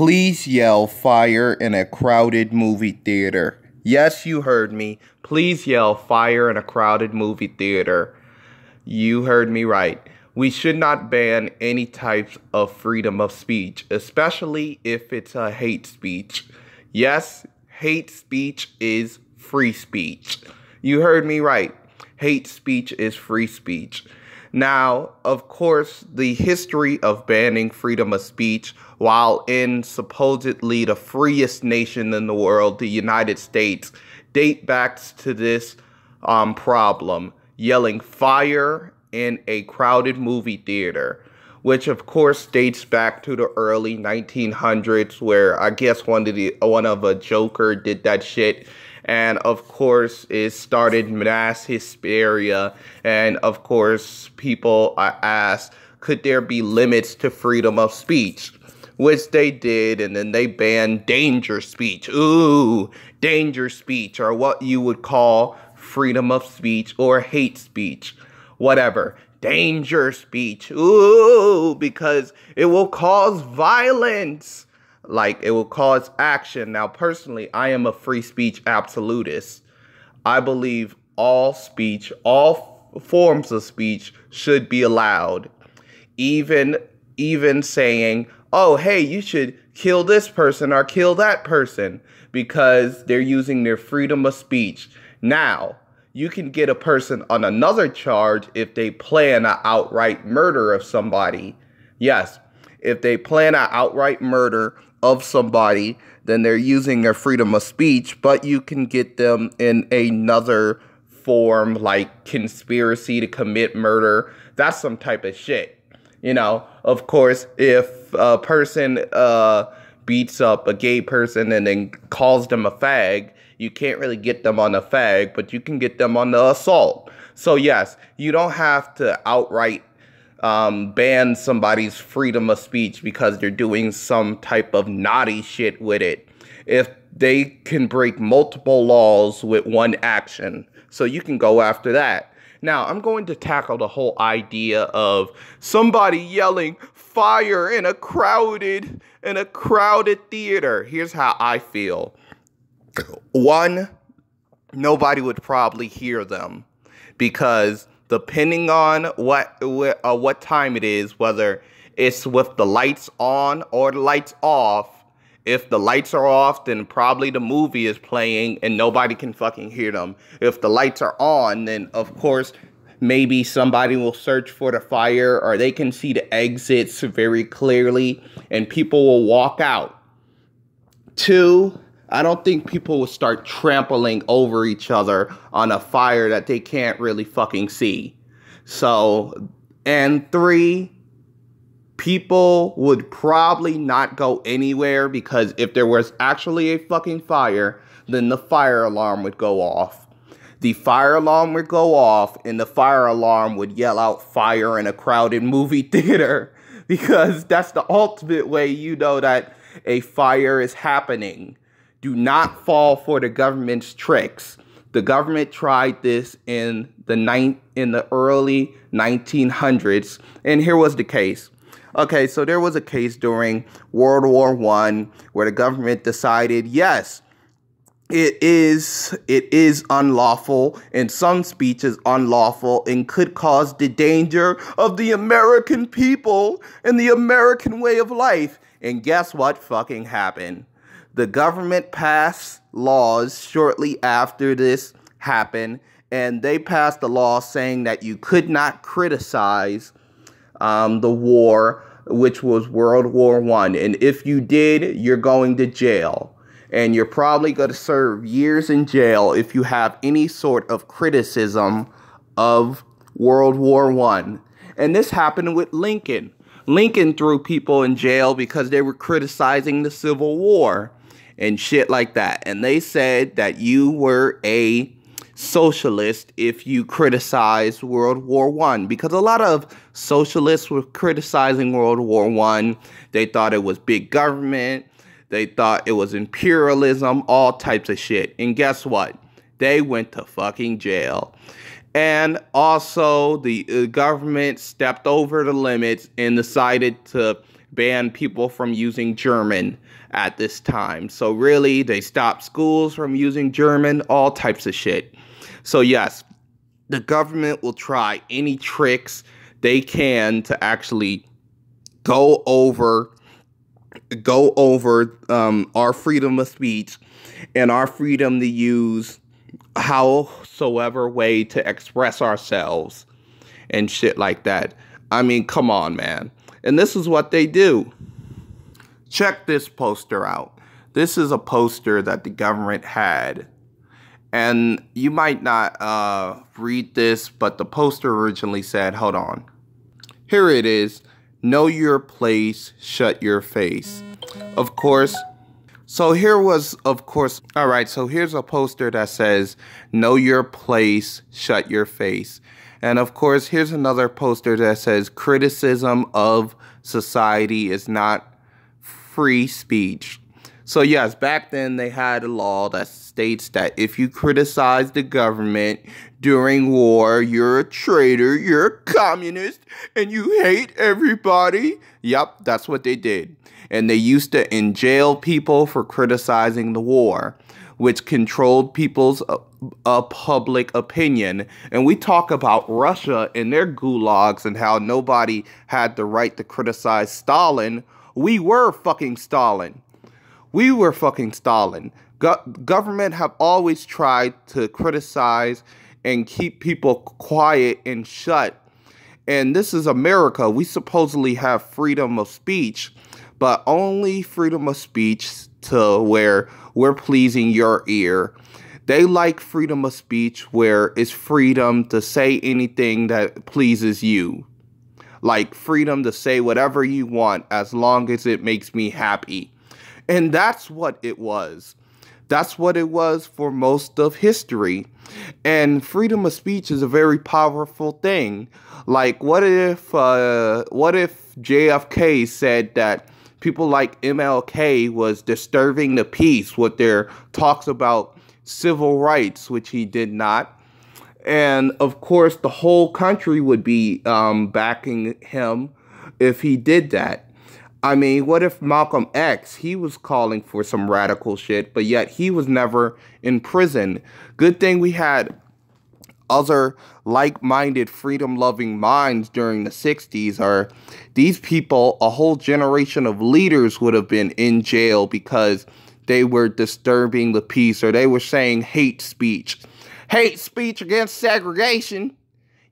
Please yell fire in a crowded movie theater. Yes, you heard me. Please yell fire in a crowded movie theater. You heard me right. We should not ban any types of freedom of speech, especially if it's a hate speech. Yes, hate speech is free speech. You heard me right. Hate speech is free speech. Now, of course, the history of banning freedom of speech while in supposedly the freest nation in the world, the United States, date back to this um, problem yelling fire in a crowded movie theater, which of course dates back to the early 1900s, where I guess one of the one of a Joker did that shit and of course it started mass hysteria and of course people are asked could there be limits to freedom of speech which they did and then they banned danger speech ooh danger speech or what you would call freedom of speech or hate speech whatever danger speech ooh because it will cause violence like it will cause action. Now, personally, I am a free speech absolutist. I believe all speech, all f- forms of speech should be allowed. Even even saying, "Oh, hey, you should kill this person or kill that person" because they're using their freedom of speech. Now, you can get a person on another charge if they plan an outright murder of somebody. Yes, if they plan an outright murder of somebody, then they're using their freedom of speech, but you can get them in another form like conspiracy to commit murder. That's some type of shit. You know, of course, if a person uh, beats up a gay person and then calls them a fag, you can't really get them on the fag, but you can get them on the assault. So, yes, you don't have to outright um, ban somebody's freedom of speech because they're doing some type of naughty shit with it. If they can break multiple laws with one action, so you can go after that. Now, I'm going to tackle the whole idea of somebody yelling fire in a crowded in a crowded theater. Here's how I feel. One, nobody would probably hear them because depending on what uh, what time it is, whether it's with the lights on or the lights off. If the lights are off, then probably the movie is playing and nobody can fucking hear them. If the lights are on, then of course maybe somebody will search for the fire or they can see the exits very clearly and people will walk out. Two, I don't think people will start trampling over each other on a fire that they can't really fucking see. So, and three, people would probably not go anywhere because if there was actually a fucking fire, then the fire alarm would go off. The fire alarm would go off, and the fire alarm would yell out fire in a crowded movie theater because that's the ultimate way you know that a fire is happening do not fall for the government's tricks. The government tried this in the nine, in the early 1900s, and here was the case. Okay, so there was a case during World War One where the government decided, yes, it is it is unlawful, and some speech is unlawful, and could cause the danger of the American people and the American way of life. And guess what fucking happened? The government passed laws shortly after this happened, and they passed a law saying that you could not criticize um, the war, which was World War One, and if you did, you're going to jail and you're probably going to serve years in jail if you have any sort of criticism of World War One. And this happened with Lincoln. Lincoln threw people in jail because they were criticizing the Civil War and shit like that. And they said that you were a socialist if you criticized World War One because a lot of socialists were criticizing World War One. They thought it was big government. They thought it was imperialism, all types of shit. And guess what? They went to fucking jail. And also, the uh, government stepped over the limits and decided to ban people from using German at this time. So really, they stopped schools from using German, all types of shit. So yes, the government will try any tricks they can to actually go over go over um, our freedom of speech and our freedom to use howsoever way to express ourselves and shit like that. I mean, come on, man. And this is what they do. Check this poster out. This is a poster that the government had. And you might not uh, read this, but the poster originally said, hold on. Here it is. Know your place, shut your face. Of course, so here was, of course, all right, so here's a poster that says, Know your place, shut your face. And of course, here's another poster that says criticism of society is not free speech. So, yes, back then they had a law that states that if you criticize the government during war, you're a traitor, you're a communist, and you hate everybody. Yep, that's what they did. And they used to in jail people for criticizing the war, which controlled people's uh, a public opinion. And we talk about Russia and their gulags and how nobody had the right to criticize Stalin. We were fucking Stalin. We were fucking Stalin. Go- government have always tried to criticize and keep people quiet and shut. And this is America. We supposedly have freedom of speech, but only freedom of speech to where we're pleasing your ear they like freedom of speech where it's freedom to say anything that pleases you. Like freedom to say whatever you want as long as it makes me happy. And that's what it was. That's what it was for most of history. And freedom of speech is a very powerful thing. Like, what if, uh, what if JFK said that people like MLK was disturbing the peace with their talks about civil rights, which he did not. And of course, the whole country would be um, backing him if he did that. I mean, what if Malcolm X, he was calling for some radical shit, but yet he was never in prison? Good thing we had other like minded, freedom loving minds during the 60s, or these people, a whole generation of leaders would have been in jail because they were disturbing the peace or they were saying hate speech. Hate speech against segregation.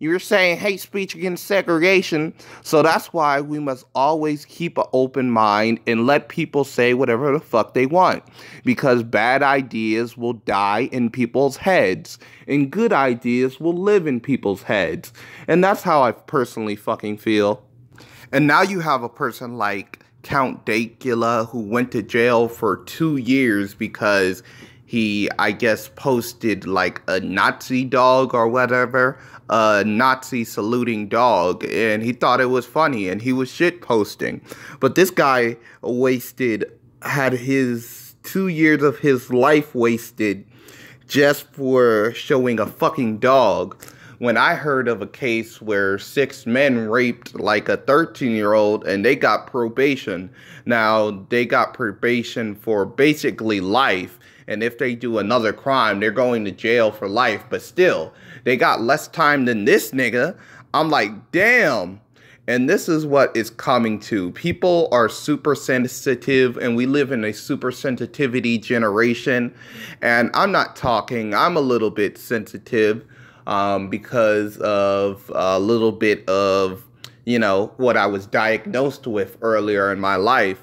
You're saying hate speech against segregation. So that's why we must always keep an open mind and let people say whatever the fuck they want. Because bad ideas will die in people's heads, and good ideas will live in people's heads. And that's how I personally fucking feel. And now you have a person like Count Dacula, who went to jail for two years because he, I guess, posted like a Nazi dog or whatever, a Nazi saluting dog, and he thought it was funny and he was shit posting. But this guy wasted, had his two years of his life wasted just for showing a fucking dog when I heard of a case where six men raped like a 13 year old and they got probation. Now, they got probation for basically life. And if they do another crime, they're going to jail for life. But still, they got less time than this nigga. I'm like, damn. And this is what is coming to. People are super sensitive, and we live in a super sensitivity generation. And I'm not talking, I'm a little bit sensitive um, because of a little bit of, you know, what I was diagnosed with earlier in my life.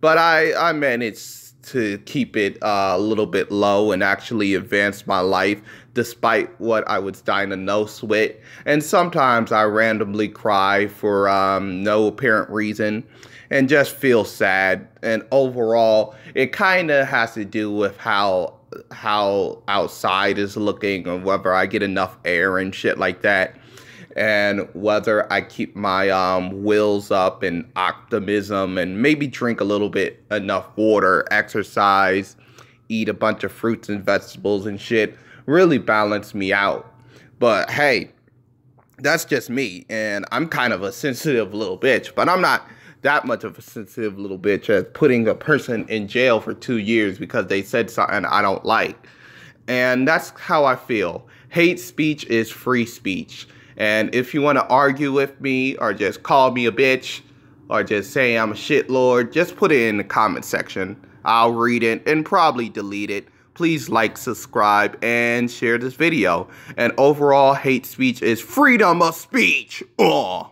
But I, I managed to keep it uh, a little bit low and actually advance my life despite what I was diagnosed with. And sometimes I randomly cry for um, no apparent reason and just feel sad. And overall, it kind of has to do with how how outside is looking or whether I get enough air and shit like that and whether I keep my um, wills up and optimism and maybe drink a little bit enough water, exercise, eat a bunch of fruits and vegetables and shit really balance me out. But hey, that's just me and I'm kind of a sensitive little bitch, but I'm not that much of a sensitive little bitch as putting a person in jail for two years because they said something I don't like. And that's how I feel. Hate speech is free speech. And if you want to argue with me or just call me a bitch or just say I'm a shitlord, just put it in the comment section. I'll read it and probably delete it. Please like, subscribe, and share this video. And overall, hate speech is freedom of speech. Ugh.